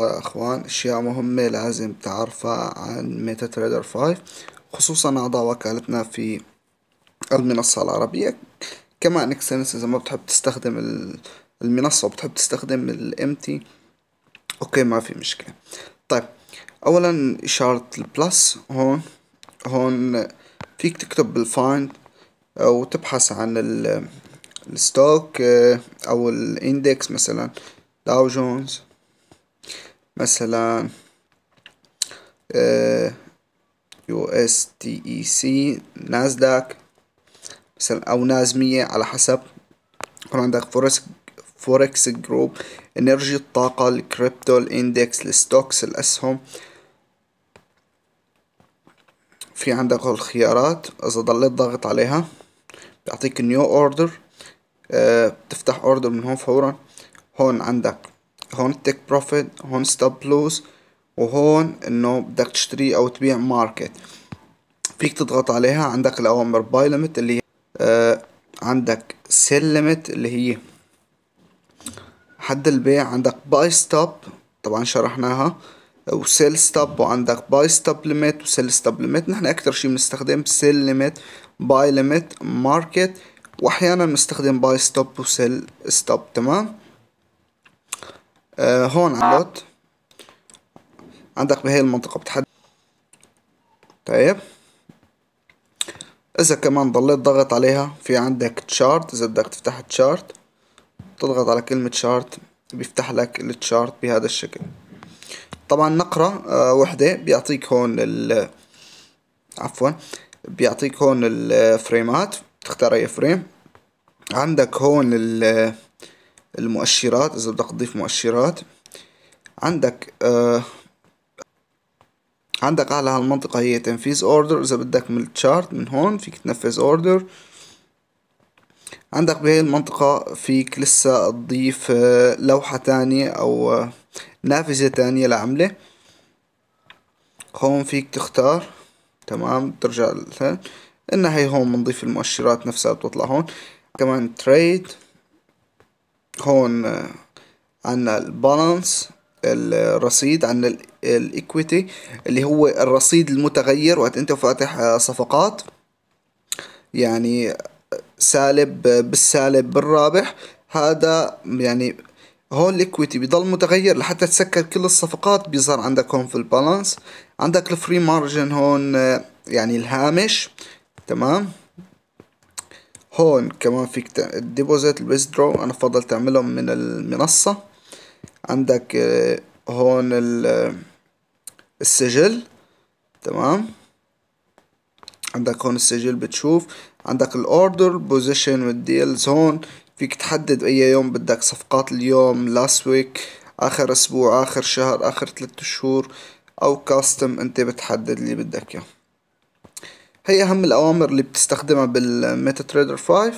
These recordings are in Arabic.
الله يا أخوان أشياء مهمة لازم تعرفها عن ميتا تريدر 5 خصوصا أعضاء وكالتنا في المنصة العربية كمان اكسنس إذا ما بتحب تستخدم المنصة وبتحب تستخدم الامتي أوكي ما في مشكلة طيب أولا إشارة البلس هون هون فيك تكتب بالفايند وتبحث عن الستوك أو الاندكس مثلا داو جونز مثلا يو اس تي اي سي نازداك مثلا او نازمية على حسب يكون عندك فورس فوركس جروب انرجي الطاقة الكريبتو الاندكس الستوكس الاسهم في عندك الخيارات اذا ضليت ضاغط عليها بيعطيك نيو اوردر آه، بتفتح اوردر من هون فورا هون عندك هون تيك بروفيت هون ستوب لوس وهون انه بدك تشتري او تبيع ماركت فيك تضغط عليها عندك الاوامر باي ليميت اللي هي آه عندك سيل ليميت اللي هي حد البيع عندك باي ستوب طبعا شرحناها وسيل ستوب وعندك باي ستوب ليميت وسيل ستوب ليميت نحن اكثر شيء بنستخدم سيل ليميت باي ليميت ماركت واحيانا بنستخدم باي ستوب وسيل ستوب تمام آه، هون عندك عندك بهي المنطقة بتحدد طيب اذا كمان ضليت ضغط عليها في عندك تشارت اذا بدك تفتح تشارت تضغط على كلمة تشارت بيفتح لك التشارت بهذا الشكل طبعا نقرة آه، وحدة بيعطيك هون ال عفوا بيعطيك هون الفريمات آه، تختار اي فريم عندك هون ال المؤشرات إذا بدك تضيف مؤشرات عندك آه عندك أعلى هالمنطقة هي تنفيذ أوردر إذا بدك من التشارت من هون فيك تنفذ أوردر عندك بهي المنطقة فيك لسه تضيف آه، لوحة تانية أو آه، نافذة تانية لعملة هون فيك تختار تمام ترجع لها إنها هي هون بنضيف المؤشرات نفسها بتطلع هون كمان تريد هون آه، عنا البالانس الرصيد عنا الايكويتي اللي هو الرصيد المتغير وقت انت فاتح آه، صفقات يعني آه، سالب بالسالب بالرابح هذا يعني هون الاكويتي بضل متغير لحتى تسكر كل الصفقات بيظهر عندك هون في البالانس عندك الفري مارجن هون يعني الهامش تمام هون كمان فيك الديبوزيت الويزدرو انا بفضل تعملهم من المنصة عندك آه، هون آه، السجل تمام عندك هون السجل بتشوف عندك الاوردر بوزيشن والديلز هون فيك تحدد اي يوم بدك صفقات اليوم لاست ويك اخر اسبوع اخر شهر اخر ثلاثة شهور او كاستم انت بتحدد اللي بدك اياه هي أهم الأوامر اللي بتستخدمها بالميتا تريدر 5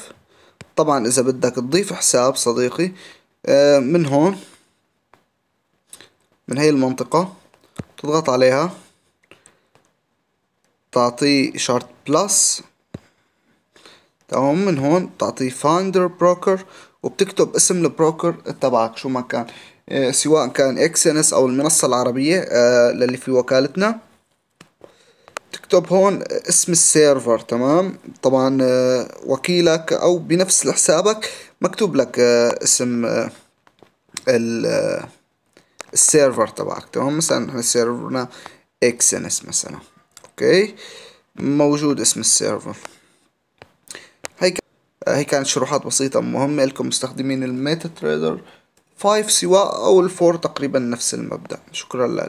طبعا إذا بدك تضيف حساب صديقي آه، من هون من هي المنطقة تضغط عليها تعطيه شارت بلس تمام من هون تعطيه فايندر بروكر وبتكتب اسم البروكر تبعك شو ما كان آه، سواء كان اكسنس او المنصة العربية آه، للي في وكالتنا اكتب هون اسم السيرفر تمام طبعا آه، وكيلك او بنفس حسابك مكتوب لك آه، اسم آه، السيرفر تبعك تمام مثلا احنا سيرفرنا اكسنس مثلا اوكي موجود اسم السيرفر هي هي كانت شروحات بسيطة مهمة لكم مستخدمين الميتا تريدر 5 سواء او الفور تقريبا نفس المبدأ شكرا لكم